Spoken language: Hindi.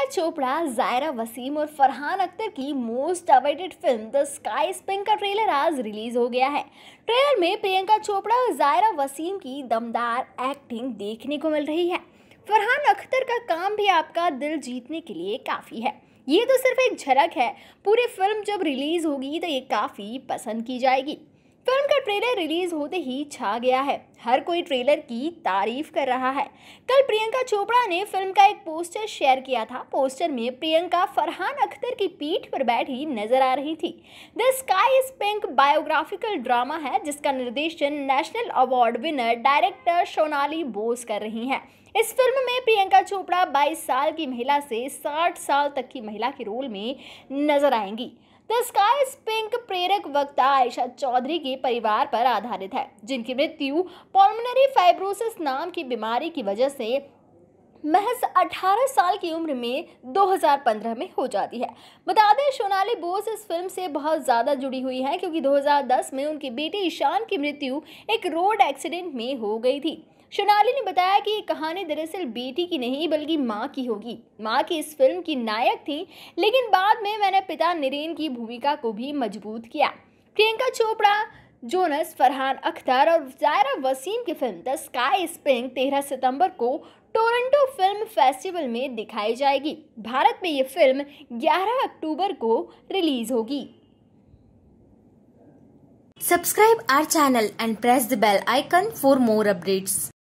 प्रियंका चोपड़ा जायरा वसीम और फरहान अख्तर की most awaited film the sky is pink का ट्रेलर आज रिलीज हो गया है ट्रेलर में प्रियंका चोपड़ा और जायरा वसीम की दमदार एक्टिंग देखने को मिल रही है फरहान अख्तर का काम भी आपका दिल जीतने के लिए काफ़ी है ये तो सिर्फ एक झलक है पूरी फिल्म जब रिलीज़ होगी तो ये काफ़ी पसंद की जाएगी फिल्म का ट्रेलर रिलीज़ होते ही छा गया है हर कोई ट्रेलर की तारीफ कर रहा है कल प्रियंका चोपड़ा ने फिल्म का एक पोस्टर शेयर किया था पोस्टर में प्रियंका फरहान अख्तर की पीठ पर बैठी नजर आ रही थी the sky is pink biographical drama है जिसका निर्देशन national award winner director Sonali Bose कर रही हैं इस फिल्म में प्रियंका चोपड़ा 22 साल की महिला से 60 साल तक की महिला के रोल में नजर आएंगी द स्काई पिंक प्रेरक वक्ता आयशा चौधरी के परिवार पर आधारित है जिनकी मृत्यु पॉलमनरी फाइब्रोसिस नाम की बीमारी की वजह से महज 18 साल की उम्र में 2015 में हो जाती है बता दें सोनाली बोस इस फिल्म से बहुत ज़्यादा जुड़ी हुई है क्योंकि 2010 में उनके बेटे ईशान की मृत्यु एक रोड एक्सीडेंट में हो गई थी सोनाली ने बताया कि ये कहानी दरअसल बेटी की नहीं बल्कि माँ की होगी माँ की इस फिल्म की नायक थी लेकिन बाद में मैंने पिता नरेन की भूमिका को भी मजबूत किया प्रियंका चोपड़ा जोनस फरहान अख्तर और जायरा वसीम की फिल्म द स्काई इज तेरह सितंबर को टोरंटो फिल्म फेस्टिवल में दिखाई जाएगी भारत में ये फिल्म 11 अक्टूबर को रिलीज होगी subscribe our channel and press the bell icon for more updates